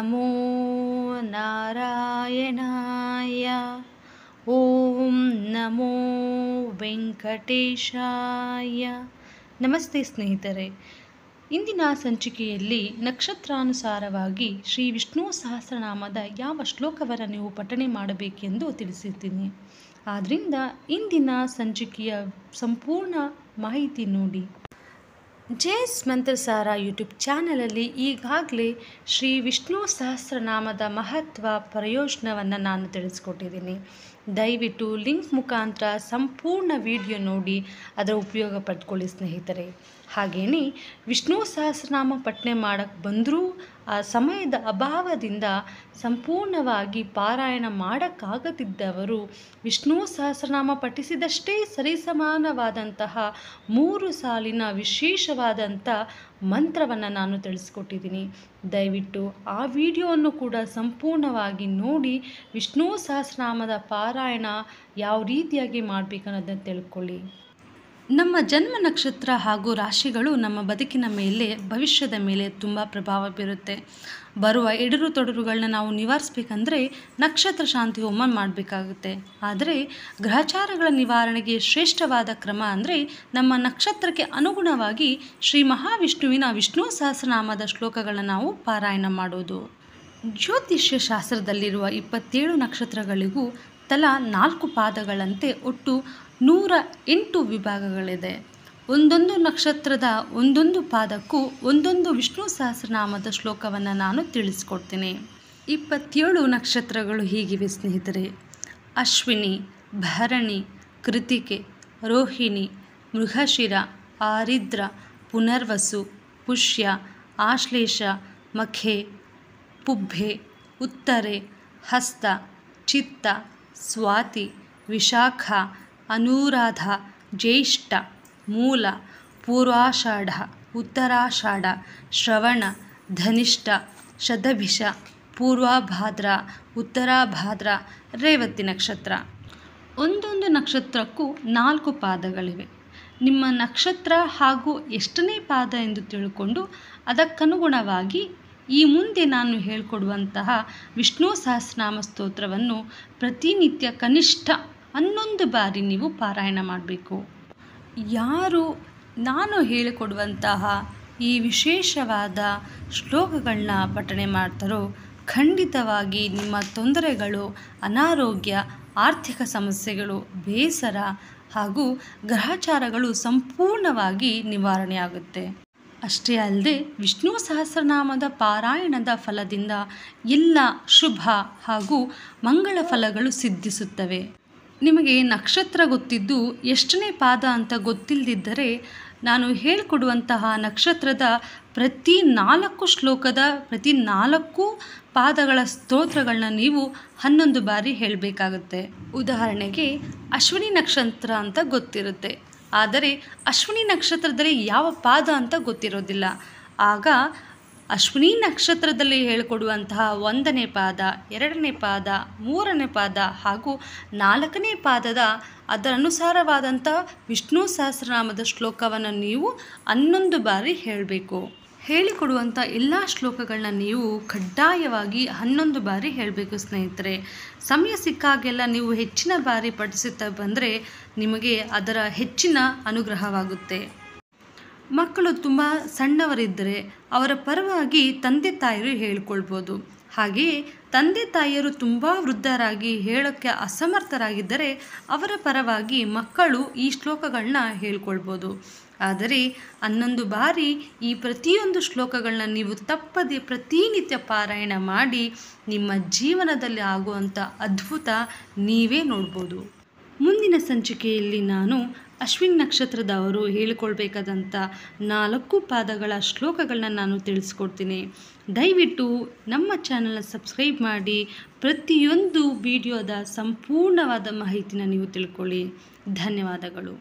ನಮೋ ನಾರಾಯಣಾಯ ಓಂ ನಮೋ ವೆಂಕಟೇಶಾಯ ನಮಸ್ತೆ ಸ್ನೇಹಿತರೆ ಇಂದಿನ ಸಂಚಿಕೆಯಲ್ಲಿ ನಕ್ಷತ್ರಾನುಸಾರವಾಗಿ ಶ್ರೀ ವಿಷ್ಣು ಸಹಸ್ರನಾಮದ ಯಾವ ಶ್ಲೋಕವರ ನೀವು ಪಠಣೆ ಮಾಡಬೇಕೆಂದು ತಿಳಿಸಿದ್ದೀನಿ ಆದ್ದರಿಂದ ಇಂದಿನ ಸಂಚಿಕೆಯ ಸಂಪೂರ್ಣ ಮಾಹಿತಿ ನೋಡಿ ಜೇಸ್ ಮಂತ್ರಸಾರ ಯೂಟ್ಯೂಬ್ ಚಾನಲಲ್ಲಿ ಈಗಾಗಲೇ ಶ್ರೀ ವಿಷ್ಣು ಸಹಸ್ರನಾಮದ ಮಹತ್ವ ಪ್ರಯೋಜನವನ್ನು ನಾನು ತಿಳಿಸ್ಕೊಟ್ಟಿದ್ದೀನಿ ದಯವಿಟ್ಟು ಲಿಂಕ್ ಮುಖಾಂತರ ಸಂಪೂರ್ಣ ವಿಡಿಯೋ ನೋಡಿ ಅದರ ಉಪಯೋಗ ಪಡ್ಕೊಳ್ಳಿ ಸ್ನೇಹಿತರೆ ಹಾಗೆಯೇ ವಿಷ್ಣು ಸಹಸ್ರನಾಮ ಪಠನೆ ಮಾಡೋಕ್ಕೆ ಬಂದರೂ ಆ ಸಮಯದ ಅಭಾವದಿಂದ ಸಂಪೂರ್ಣವಾಗಿ ಪಾರಾಯಣ ಮಾಡೋಕ್ಕಾಗದಿದ್ದವರು ವಿಷ್ಣು ಸಹಸ್ರನಾಮ ಪಠಿಸಿದಷ್ಟೇ ಸರಿಸಮಾನವಾದಂತಹ ಮೂರು ಸಾಲಿನ ವಿಶೇಷವಾದಂಥ ಮಂತ್ರವನ್ನು ನಾನು ತಿಳಿಸ್ಕೊಟ್ಟಿದ್ದೀನಿ ದಯವಿಟ್ಟು ಆ ವಿಡಿಯೋವನ್ನು ಕೂಡ ಸಂಪೂರ್ಣವಾಗಿ ನೋಡಿ ವಿಷ್ಣು ಸಹಸ್ರನಾಮದ ಪಾರಾಯಣ ಯಾವ ರೀತಿಯಾಗಿ ಅನ್ನೋದನ್ನು ತಿಳ್ಕೊಳ್ಳಿ ನಮ್ಮ ಜನ್ಮ ನಕ್ಷತ್ರ ಹಾಗೂ ರಾಶಿಗಳು ನಮ್ಮ ಬದುಕಿನ ಮೇಲೆ ಭವಿಷ್ಯದ ಮೇಲೆ ತುಂಬ ಪ್ರಭಾವ ಬೀರುತ್ತೆ ಬರುವ ಎಡರು ತೊಡರುಗಳನ್ನ ನಾವು ನಿವಾರಿಸಬೇಕಂದ್ರೆ ನಕ್ಷತ್ರ ಶಾಂತಿ ಹೋಮ ಮಾಡಬೇಕಾಗುತ್ತೆ ಆದರೆ ಗ್ರಹಚಾರಗಳ ನಿವಾರಣೆಗೆ ಶ್ರೇಷ್ಠವಾದ ಕ್ರಮ ಅಂದರೆ ನಮ್ಮ ನಕ್ಷತ್ರಕ್ಕೆ ಅನುಗುಣವಾಗಿ ಶ್ರೀ ಮಹಾವಿಷ್ಣುವಿನ ವಿಷ್ಣು ಸಹಸ್ರನಾಮದ ಶ್ಲೋಕಗಳನ್ನು ನಾವು ಪಾರಾಯಣ ಮಾಡೋದು ಜ್ಯೋತಿಷ್ಯ ಶಾಸ್ತ್ರದಲ್ಲಿರುವ ಇಪ್ಪತ್ತೇಳು ನಕ್ಷತ್ರಗಳಿಗೂ ತಲಾ ನಾಲ್ಕು ಪಾದಗಳಂತೆ ಒಟ್ಟು ನೂರ ಎಂಟು ವಿಭಾಗಗಳಿದೆ ಒಂದೊಂದು ನಕ್ಷತ್ರದ ಒಂದೊಂದು ಪಾದಕ್ಕೂ ಒಂದೊಂದು ವಿಷ್ಣು ಸಹಸ್ರನಾಮದ ಶ್ಲೋಕವನ್ನು ನಾನು ತಿಳಿಸ್ಕೊಡ್ತೀನಿ ಇಪ್ಪತ್ತೇಳು ನಕ್ಷತ್ರಗಳು ಹೀಗಿವೆ ಸ್ನೇಹಿತರೆ ಅಶ್ವಿನಿ ಭರಣಿ ಕೃತಿಕೆ ರೋಹಿಣಿ ಮೃಗಶಿರ ಆರಿದ್ರ ಪುನರ್ವಸು ಪುಷ್ಯ ಆಶ್ಲೇಷ ಮಖೆ ಪುಬ್ಬೆ ಉತ್ತರೆ ಹಸ್ತ ಚಿತ್ತ ಸ್ವಾತಿ ವಿಶಾಖ ಅನುರಾಧ ಜ್ಯೇಷ್ಠ ಮೂಲ ಪೂರ್ವಾಷಾಢ ಉತ್ತರಾಷಾಢ ಶ್ರವಣ ಧನಿಷ್ಠ ಶತಭಿಷ ಪೂರ್ವಭಾದ್ರ ಉತ್ತರಾಭಾದ್ರ ರೇವತಿ ನಕ್ಷತ್ರ ಒಂದೊಂದು ನಕ್ಷತ್ರಕ್ಕೂ ನಾಲ್ಕು ಪಾದಗಳಿವೆ ನಿಮ್ಮ ನಕ್ಷತ್ರ ಹಾಗೂ ಎಷ್ಟನೇ ಪಾದ ಎಂದು ತಿಳ್ಕೊಂಡು ಅದಕ್ಕನುಗುಣವಾಗಿ ಈ ಮುಂದೆ ನಾನು ಹೇಳಿಕೊಡುವಂತಹ ವಿಷ್ಣು ಸಹಸ್ರನಾಮ ಸ್ತೋತ್ರವನ್ನು ಪ್ರತಿನಿತ್ಯ ಕನಿಷ್ಠ ಹನ್ನೊಂದು ಬಾರಿ ನೀವು ಪಾರಾಯಣ ಮಾಡಬೇಕು ಯಾರು ನಾನು ಹೇಳಿಕೊಡುವಂತಹ ಈ ವಿಶೇಷವಾದ ಶ್ಲೋಕಗಳನ್ನ ಪಠಣೆ ಮಾಡ್ತಾರೋ ಖಂಡಿತವಾಗಿ ನಿಮ್ಮ ತೊಂದರೆಗಳು ಅನಾರೋಗ್ಯ ಆರ್ಥಿಕ ಸಮಸ್ಯೆಗಳು ಬೇಸರ ಹಾಗೂ ಗ್ರಹಚಾರಗಳು ಸಂಪೂರ್ಣವಾಗಿ ನಿವಾರಣೆಯಾಗುತ್ತೆ ಅಷ್ಟೇ ಅಲ್ಲದೆ ವಿಷ್ಣು ಸಹಸ್ರನಾಮದ ಪಾರಾಯಣದ ಫಲದಿಂದ ಎಲ್ಲ ಶುಭ ಹಾಗೂ ಮಂಗಳ ಫಲಗಳು ಸಿದ್ಧಿಸುತ್ತವೆ ನಿಮಗೆ ನಕ್ಷತ್ರ ಗೊತ್ತಿದ್ದು ಎಷ್ಟನೇ ಪಾದ ಅಂತ ಗೊತ್ತಿಲ್ಲದಿದ್ದರೆ ನಾನು ಹೇಳಿಕೊಡುವಂತಹ ನಕ್ಷತ್ರದ ಪ್ರತಿ ನಾಲ್ಕು ಶ್ಲೋಕದ ಪ್ರತಿ ನಾಲ್ಕು ಪಾದಗಳ ಸ್ತೋತ್ರಗಳನ್ನ ನೀವು ಹನ್ನೊಂದು ಬಾರಿ ಹೇಳಬೇಕಾಗುತ್ತೆ ಉದಾಹರಣೆಗೆ ಅಶ್ವಿನಿ ನಕ್ಷತ್ರ ಅಂತ ಗೊತ್ತಿರುತ್ತೆ ಆದರೆ ಅಶ್ವಿನಿ ನಕ್ಷತ್ರದಲ್ಲಿ ಯಾವ ಪಾದ ಅಂತ ಗೊತ್ತಿರೋದಿಲ್ಲ ಆಗ ಅಶ್ವಿನಿ ನಕ್ಷತ್ರದಲ್ಲಿ ಹೇಳಿಕೊಡುವಂತಹ ಒಂದನೇ ಪಾದ ಎರಡನೇ ಪಾದ ಮೂರನೇ ಪಾದ ಹಾಗೂ ನಾಲ್ಕನೇ ಪಾದದ ಅದರನುಸಾರವಾದಂಥ ವಿಷ್ಣು ಸಹಸ್ರನಾಮದ ಶ್ಲೋಕವನ್ನು ನೀವು ಹನ್ನೊಂದು ಬಾರಿ ಹೇಳಬೇಕು ಹೇಳಿಕೊಡುವಂಥ ಎಲ್ಲ ಶ್ಲೋಕಗಳನ್ನ ನೀವು ಕಡ್ಡಾಯವಾಗಿ ಹನ್ನೊಂದು ಬಾರಿ ಹೇಳಬೇಕು ಸ್ನೇಹಿತರೆ ಸಮಯ ಸಿಕ್ಕಾಗೆಲ್ಲ ನೀವು ಹೆಚ್ಚಿನ ಬಾರಿ ಪಠಿಸುತ್ತಾ ಬಂದರೆ ನಿಮಗೆ ಅದರ ಹೆಚ್ಚಿನ ಅನುಗ್ರಹವಾಗುತ್ತೆ ಮಕ್ಕಳು ತುಂಬ ಸಣ್ಣವರಿದ್ದರೆ ಅವರ ಪರವಾಗಿ ತಂದೆ ತಾಯಿರು ಹೇಳ್ಕೊಳ್ಬೋದು ಹಾಗೆಯೇ ತಂದೆ ತಾಯಿಯರು ತುಂಬ ವೃದ್ಧರಾಗಿ ಹೇಳೋಕ್ಕೆ ಅಸಮರ್ಥರಾಗಿದ್ದರೆ ಅವರ ಪರವಾಗಿ ಮಕ್ಕಳು ಈ ಶ್ಲೋಕಗಳನ್ನ ಹೇಳ್ಕೊಳ್ಬೋದು ಆದರೆ ಹನ್ನೊಂದು ಬಾರಿ ಈ ಪ್ರತಿಯೊಂದು ಶ್ಲೋಕಗಳನ್ನ ನೀವು ತಪ್ಪದೆ ಪ್ರತಿನಿತ್ಯ ಪಾರಾಯಣ ಮಾಡಿ ನಿಮ್ಮ ಜೀವನದಲ್ಲಿ ಆಗುವಂಥ ಅದ್ಭುತ ನೀವೇ ನೋಡ್ಬೋದು ಮುಂದಿನ ಸಂಚಿಕೆಯಲ್ಲಿ ನಾನು ಅಶ್ವಿನ್ ನಕ್ಷತ್ರದವರು ಹೇಳಿಕೊಳ್ಬೇಕಾದಂಥ ನಾಲ್ಕು ಪಾದಗಳ ಶ್ಲೋಕಗಳನ್ನ ನಾನು ತಿಳಿಸ್ಕೊಡ್ತೀನಿ ದಯವಿಟ್ಟು ನಮ್ಮ ಚಾನಲ್ನ ಸಬ್ಸ್ಕ್ರೈಬ್ ಮಾಡಿ ಪ್ರತಿಯೊಂದು ವಿಡಿಯೋದ ಸಂಪೂರ್ಣವಾದ ಮಾಹಿತಿನ ನೀವು ತಿಳ್ಕೊಳ್ಳಿ ಧನ್ಯವಾದಗಳು